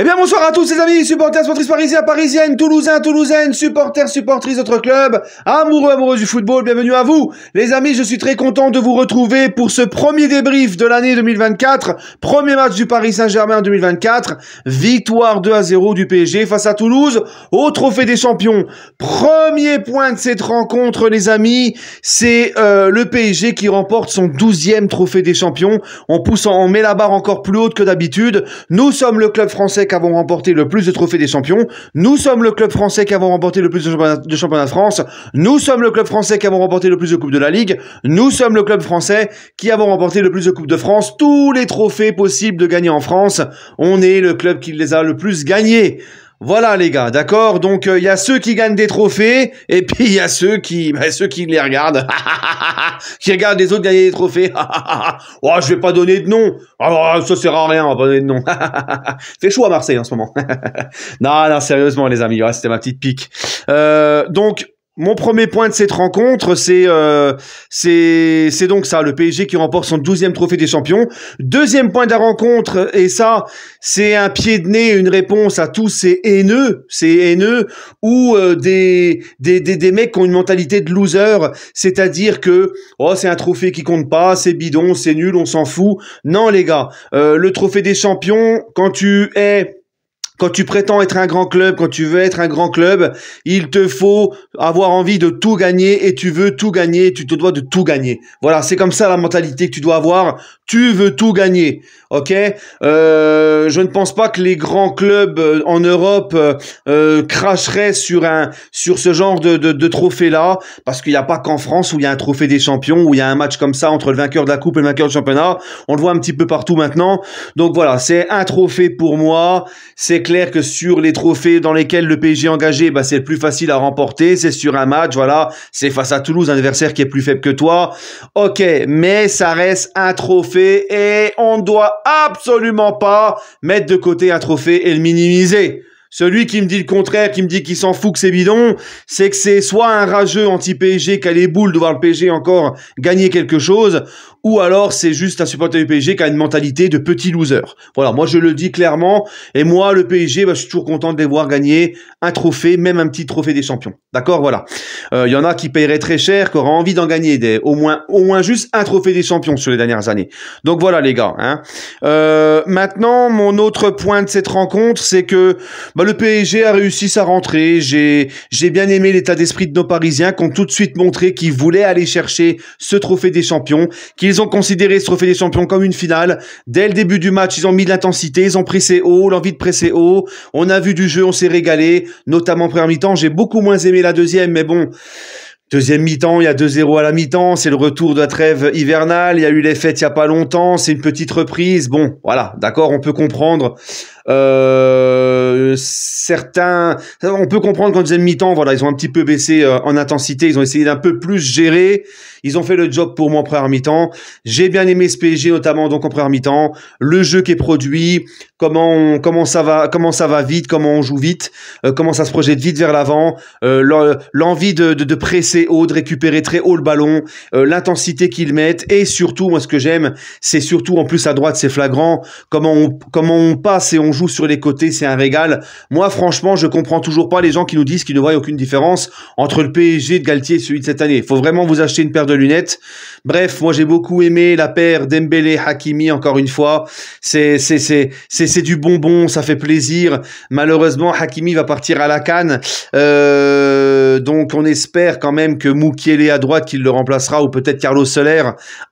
Eh bien, bonsoir à tous les amis, supporters, supporters parisiens, parisiennes, toulousains, toulousaines, supporters, supportrices d'autres clubs, amoureux, amoureux du football, bienvenue à vous. Les amis, je suis très content de vous retrouver pour ce premier débrief de l'année 2024, premier match du Paris Saint-Germain en 2024, victoire 2 à 0 du PSG face à Toulouse au Trophée des Champions. Premier point de cette rencontre, les amis, c'est euh, le PSG qui remporte son 12e Trophée des Champions. On poussant, on met la barre encore plus haute que d'habitude. Nous sommes le club français avons remporté le plus de trophées des champions. Nous sommes le club français qui avons remporté le plus de championnats championnat de France. Nous sommes le club français qui avons remporté le plus de coupes de la Ligue. Nous sommes le club français qui avons remporté le plus de coupes de France. Tous les trophées possibles de gagner en France. On est le club qui les a le plus gagnés. Voilà les gars, d'accord Donc euh, il y a ceux qui gagnent des trophées et puis il y a ceux qui bah, ceux qui les regardent, qui regardent les autres gagner des trophées. oh, je vais pas donner de nom. Alors oh, ça sert à rien, on pas donner de nom. Fait chaud à Marseille en ce moment. non, non, sérieusement les amis, ouais, c'était ma petite pique. Euh, donc mon premier point de cette rencontre, c'est euh, c'est donc ça, le PSG qui remporte son 12e trophée des champions. Deuxième point de la rencontre, et ça, c'est un pied de nez, une réponse à tous ces haineux, c'est haineux, ou euh, des, des, des, mecs qui ont une mentalité de loser, c'est-à-dire que oh c'est un trophée qui compte pas, c'est bidon, c'est nul, on s'en fout. Non les gars, euh, le trophée des champions, quand tu es quand tu prétends être un grand club, quand tu veux être un grand club, il te faut avoir envie de tout gagner et tu veux tout gagner, tu te dois de tout gagner. Voilà, c'est comme ça la mentalité que tu dois avoir. Tu veux tout gagner. Ok, euh, je ne pense pas que les grands clubs euh, en Europe euh, euh, cracheraient sur un sur ce genre de, de, de trophée là, parce qu'il n'y a pas qu'en France où il y a un trophée des champions où il y a un match comme ça entre le vainqueur de la coupe et le vainqueur du championnat. On le voit un petit peu partout maintenant. Donc voilà, c'est un trophée pour moi. C'est clair que sur les trophées dans lesquels le PSG est engagé, bah, c'est le plus facile à remporter. C'est sur un match, voilà, c'est face à Toulouse, un adversaire qui est plus faible que toi. Ok, mais ça reste un trophée et on doit absolument pas mettre de côté un trophée et le minimiser. Celui qui me dit le contraire, qui me dit qu'il s'en fout que c'est bidon, c'est que c'est soit un rageux anti-PSG qui a les boules de voir le PSG encore gagner quelque chose, ou alors c'est juste un supporter du PSG qui a une mentalité de petit loser. Voilà, moi je le dis clairement, et moi le PSG, bah, je suis toujours content de les voir gagner un trophée, même un petit trophée des champions. D'accord, voilà. Il euh, y en a qui paieraient très cher, qui auraient envie d'en gagner des, au moins, au moins juste un trophée des champions sur les dernières années. Donc voilà les gars. Hein. Euh, maintenant, mon autre point de cette rencontre, c'est que bah, le PSG a réussi sa rentrée. J'ai j'ai bien aimé l'état d'esprit de nos Parisiens qui ont tout de suite montré qu'ils voulaient aller chercher ce trophée des champions, qu'ils ont considéré ce trophée des champions comme une finale. Dès le début du match, ils ont mis de l'intensité, ils ont pressé haut, l'envie de presser haut. On a vu du jeu, on s'est régalé, notamment en première mi-temps. J'ai beaucoup moins aimé la deuxième, mais bon. Deuxième mi-temps, il y a 2-0 à la mi-temps, c'est le retour de la trêve hivernale, il y a eu les fêtes il y a pas longtemps, c'est une petite reprise. Bon, voilà, d'accord, on peut comprendre euh, certains, on peut comprendre qu'en deuxième mi-temps, voilà, ils ont un petit peu baissé euh, en intensité, ils ont essayé d'un peu plus gérer. Ils ont fait le job pour moi en première mi-temps. J'ai bien aimé ce PSG notamment donc en première mi-temps, le jeu qui est produit, comment comment ça va, comment ça va vite, comment on joue vite, euh, comment ça se projette vite vers l'avant, l'envie de, de, presser haut, de récupérer très haut le ballon, l'intensité qu'ils mettent et surtout moi ce que j'aime, c'est surtout en plus à droite c'est flagrant, comment on comment on passe et on joue sur les côtés, c'est un régal. Moi, franchement, je comprends toujours pas les gens qui nous disent qu'ils ne voient aucune différence entre le PSG de Galtier et celui de cette année. il Faut vraiment vous acheter une paire de lunettes. Bref, moi, j'ai beaucoup aimé la paire Dembélé, Hakimi, encore une fois. C'est, c'est, c'est, c'est, du bonbon, ça fait plaisir. Malheureusement, Hakimi va partir à la canne. Euh, donc, on espère quand même que Moukielé à droite, qu'il le remplacera, ou peut-être Carlos Soler,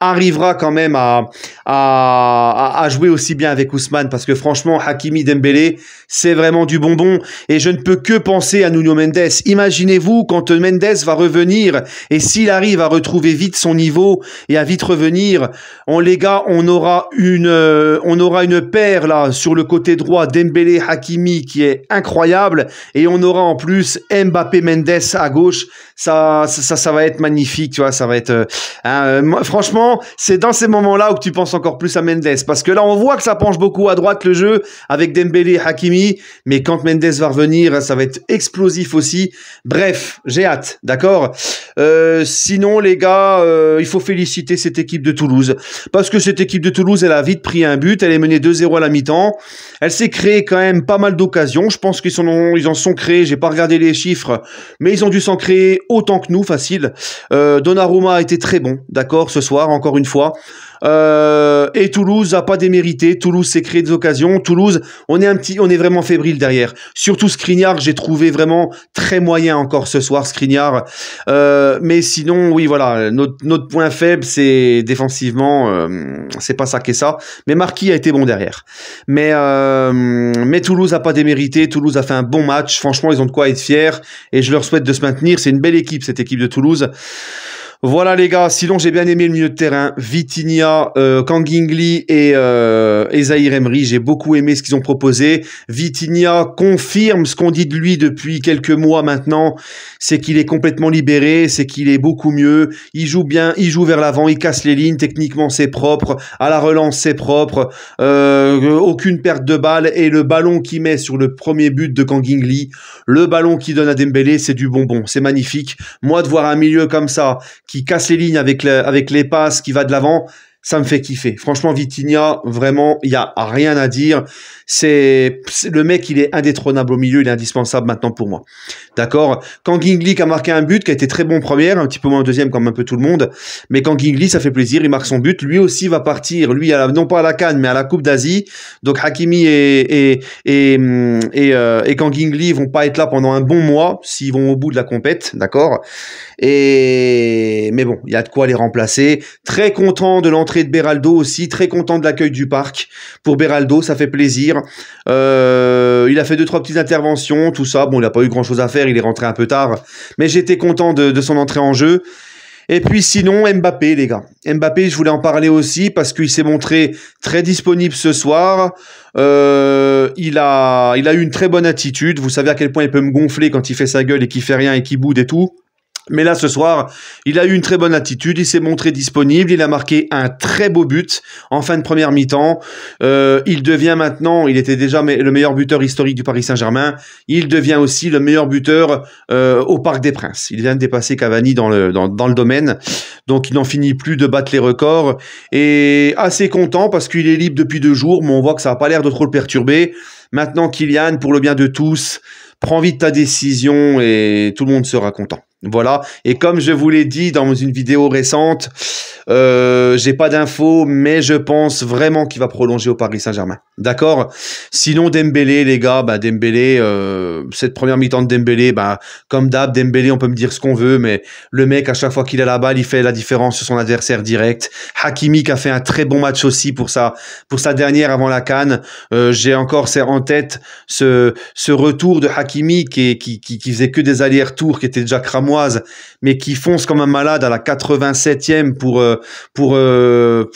arrivera quand même à, à, à, jouer aussi bien avec Ousmane parce que franchement, Hakimi, Dembélé, c'est vraiment du bonbon. Et je ne peux que penser à Nuno Mendes. Imaginez-vous quand Mendes va revenir et s'il arrive à retrouver vite son niveau et à vite revenir, on les gars, on aura une, euh, on aura une paire là sur le côté droit Dembélé Hakimi qui est incroyable et on aura en plus Mbappé Mendes à gauche. Ça, ça, ça va être magnifique, tu vois. Ça va être, euh, hein, euh, franchement, c'est dans ces moments-là où tu penses encore plus à Mendes parce que là, on voit que ça penche beaucoup à droite le jeu. Avec avec Dembélé et Hakimi, mais quand Mendes va revenir, ça va être explosif aussi. Bref, j'ai hâte, d'accord euh, Sinon, les gars, euh, il faut féliciter cette équipe de Toulouse, parce que cette équipe de Toulouse, elle a vite pris un but, elle est menée 2-0 à la mi-temps, elle s'est créée quand même pas mal d'occasions, je pense qu'ils ils en sont créés, j'ai pas regardé les chiffres, mais ils ont dû s'en créer autant que nous, facile. Euh, Donnarumma a été très bon, d'accord, ce soir, encore une fois. Euh, et Toulouse n'a pas démérité. Toulouse s'est créé des occasions. Toulouse on est un petit, on est vraiment fébrile derrière. Surtout Skriniar, j'ai trouvé vraiment très moyen encore ce soir Skriniar. Euh, mais sinon, oui, voilà, notre, notre point faible, c'est défensivement, euh, c'est pas ça qu'est ça. Mais Marquis a été bon derrière. Mais euh, mais Toulouse a pas démérité. Toulouse a fait un bon match. Franchement, ils ont de quoi être fiers et je leur souhaite de se maintenir. C'est une belle équipe cette équipe de Toulouse. Voilà les gars, sinon j'ai bien aimé le milieu de terrain. Vitinha, euh, Kangingli et, euh, Emery, j'ai beaucoup aimé ce qu'ils ont proposé. Vitinha confirme ce qu'on dit de lui depuis quelques mois maintenant, c'est qu'il est complètement libéré, c'est qu'il est beaucoup mieux, il joue bien, il joue vers l'avant, il casse les lignes, techniquement c'est propre, à la relance c'est propre, euh, aucune perte de balle et le ballon qu'il met sur le premier but de Kangingli, le ballon qu'il donne à Dembélé, c'est du bonbon, c'est magnifique. Moi de voir un milieu comme ça qui casse les lignes avec, avec les passes, qui va de l'avant ça me fait kiffer. Franchement, Vitinha, vraiment, il y a rien à dire. C'est le mec, il est indétrônable au milieu, il est indispensable maintenant pour moi. D'accord. Quand qui a marqué un but, qui a été très bon première, un petit peu moins en deuxième comme un peu tout le monde, mais quand Ginglick, ça fait plaisir, il marque son but. Lui aussi va partir. Lui, à non pas à la Cannes, mais à la Coupe d'Asie. Donc Hakimi et et et et, quand euh, vont pas être là pendant un bon mois s'ils vont au bout de la compète, d'accord. Et mais bon, il y a de quoi les remplacer. Très content de l'entrée de Beraldo aussi, très content de l'accueil du parc. Pour Beraldo, ça fait plaisir. Euh, il a fait deux, trois petites interventions, tout ça. Bon, il n'a pas eu grand-chose à faire, il est rentré un peu tard. Mais j'étais content de, son entrée en jeu. Et puis sinon, Mbappé, les gars. Mbappé, je voulais en parler aussi parce qu'il s'est montré très disponible ce soir. Euh, il, a, il a eu une très bonne attitude. Vous savez à quel point il peut me gonfler quand il fait sa gueule et qu'il fait rien et qu'il boude et tout. Mais là, ce soir, il a eu une très bonne attitude, il s'est montré disponible, il a marqué un très beau but en fin de première mi-temps. Euh, il devient maintenant, il était déjà le meilleur buteur historique du Paris Saint-Germain, il devient aussi le meilleur buteur euh, au Parc des Princes. Il vient de dépasser Cavani dans le, dans, dans le domaine, donc il n'en finit plus de battre les records. Et assez content parce qu'il est libre depuis deux jours, mais on voit que ça n'a pas l'air de trop le perturber. Maintenant, Kylian, pour le bien de tous, prends vite ta décision et tout le monde sera content. Voilà. Et comme je vous l'ai dit dans une vidéo récente, euh, j'ai pas d'infos, mais je pense vraiment qu'il va prolonger au Paris Saint-Germain. D'accord Sinon, Dembélé, les gars, bah, Dembélé, euh, cette première mi-temps de Dembélé, bah, comme d'hab, Dembélé, on peut me dire ce qu'on veut, mais le mec, à chaque fois qu'il a la balle, il fait la différence sur son adversaire direct. Hakimi qui a fait un très bon match aussi pour sa, pour sa dernière avant la canne euh, J'ai encore en tête ce, ce retour de Hakimi qui, qui, qui, faisait que des allers-retours, qui était déjà cramoise, mais qui fonce comme un malade à la 87e pour, euh, pour,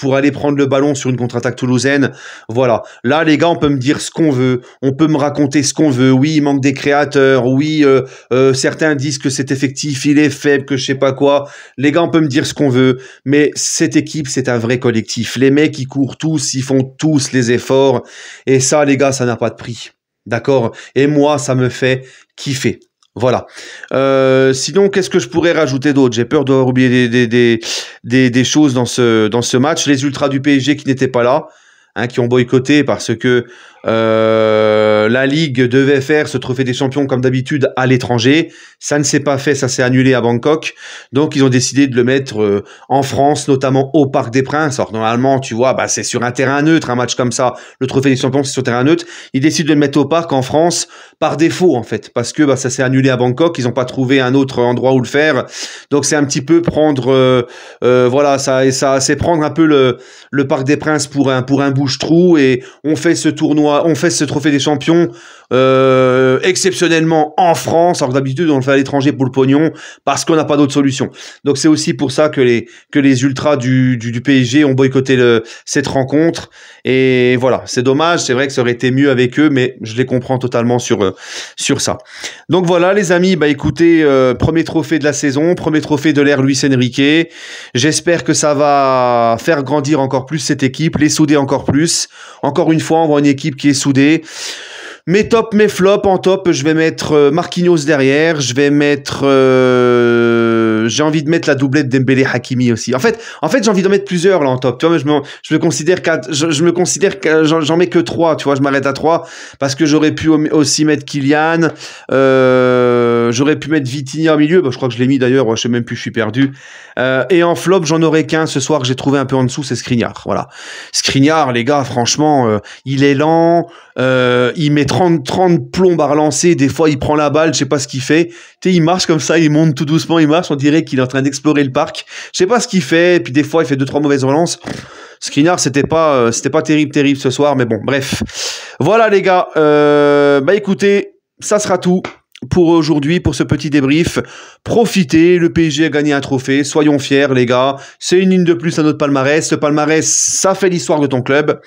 pour, aller prendre le ballon sur une contre-attaque toulousaine. Voilà. Là, les gars, on peut me dire ce qu'on veut, on peut me raconter ce qu'on veut. Oui, il manque des créateurs. Oui, euh, euh, certains disent que c'est effectif il est faible, que je sais pas quoi. Les gars, on peut me dire ce qu'on veut, mais cette équipe, c'est un vrai collectif. Les mecs, ils courent tous, ils font tous les efforts, et ça, les gars, ça n'a pas de prix. D'accord Et moi, ça me fait kiffer. Voilà. Euh, sinon, qu'est-ce que je pourrais rajouter d'autre J'ai peur d'avoir oublié des des, des, des, des, choses dans ce, dans ce match. Les ultras du PSG qui n'étaient pas là. Hein, qui ont boycotté parce que euh, la Ligue devait faire ce trophée des champions comme d'habitude à l'étranger. Ça ne s'est pas fait, ça s'est annulé à Bangkok. Donc ils ont décidé de le mettre euh, en France, notamment au Parc des Princes. Alors normalement, tu vois, bah, c'est sur un terrain neutre, un match comme ça. Le trophée des champions, c'est sur terrain neutre. Ils décident de le mettre au Parc en France par défaut, en fait, parce que bah, ça s'est annulé à Bangkok. Ils n'ont pas trouvé un autre endroit où le faire. Donc c'est un petit peu prendre, euh, voilà, ça, ça, c'est prendre un peu le, le Parc des Princes pour un, pour un bouche-trou et on fait ce tournoi on, fait ce trophée des champions euh, exceptionnellement en France, alors d'habitude on le fait à l'étranger pour le pognon, parce qu'on n'a pas d'autre solution. Donc c'est aussi pour ça que les que les ultras du, du, PSG ont boycotté cette rencontre. Et voilà, c'est dommage. C'est vrai que ça aurait été mieux avec eux, mais je les comprends totalement sur euh, sur ça. Donc voilà, les amis. Bah écoutez, euh, premier trophée de la saison, premier trophée de l'ère Luis Enrique. J'espère que ça va faire grandir encore plus cette équipe, les souder encore plus. Encore une fois, on voit une équipe qui est soudé. Mes top, mes flops. En top, je vais mettre euh, Marquinhos derrière. Je vais mettre. Euh, j'ai envie de mettre la doublette Dembélé Hakimi aussi. En fait, en fait j'ai envie d'en mettre plusieurs là en top. Tu vois, je me, considère Je, me considère que j'en mets que trois. Tu vois, je m'arrête à trois parce que j'aurais pu aussi mettre Kylian. Euh euh, j'aurais pu mettre Vitigny au milieu, bah, je crois que je l'ai mis d'ailleurs, je sais même plus, je suis perdu. Euh, et en flop, j'en aurais qu'un ce soir que j'ai trouvé un peu en dessous, c'est Skriniar. Voilà. Skriniar, les gars, franchement, euh, il est lent, euh, il met 30, 30 plombes à relancer, des fois il prend la balle, je sais pas ce qu'il fait. Tu sais, il marche comme ça, il monte tout doucement, il marche, on dirait qu'il est en train d'explorer le parc. Je sais pas ce qu'il fait, et puis des fois il fait deux trois mauvaises relances. Skriniar, c'était pas, c'était pas terrible, terrible ce soir, mais bon, bref. Voilà les gars. Euh, bah écoutez, ça sera tout pour aujourd'hui, pour ce petit débrief. Profitez, le PSG a gagné un trophée, soyons fiers les gars. C'est une ligne de plus à notre palmarès. Ce palmarès, ça fait l'histoire de ton club.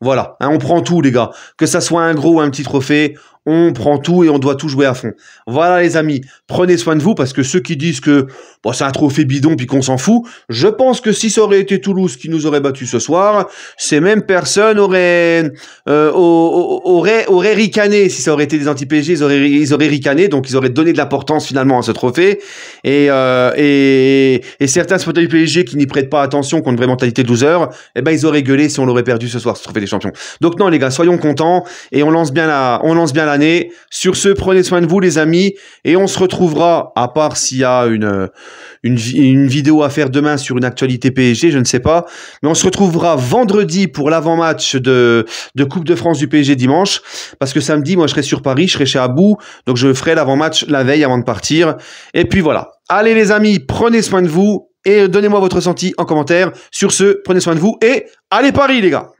Voilà, hein, on prend tout les gars. Que ça soit un gros ou un petit trophée, on prend tout et on doit tout jouer à fond. Voilà les amis, prenez soin de vous parce que ceux qui disent que bon, c'est un trophée bidon puis qu'on s'en fout, je pense que si ça aurait été Toulouse qui nous aurait battu ce soir, ces mêmes personnes auraient euh, auraient, auraient ricané si ça aurait été des anti-PSG, ils auraient ils auraient ricané donc ils auraient donné de l'importance finalement à ce trophée et euh, et, certains supporters du PSG qui n'y prêtent pas attention, qui ont une vraie mentalité 12 loser, eh ben ils auraient gueulé si on l'aurait perdu ce soir ce trophée des champions. Donc non les gars, soyons contents et on lance bien la on lance bien la sur ce, prenez soin de vous, les amis, et on se retrouvera, à part s'il y a une, une, vidéo à faire demain sur une actualité PSG, je ne sais pas, mais on se retrouvera vendredi pour l'avant-match de, de Coupe de France du PSG dimanche, parce que samedi, moi, je serai sur Paris, je serai chez Abou, donc je ferai l'avant-match la veille avant de partir. Et puis voilà. Allez, les amis, prenez soin de vous et donnez-moi votre senti en commentaire. Sur ce, prenez soin de vous et allez Paris, les gars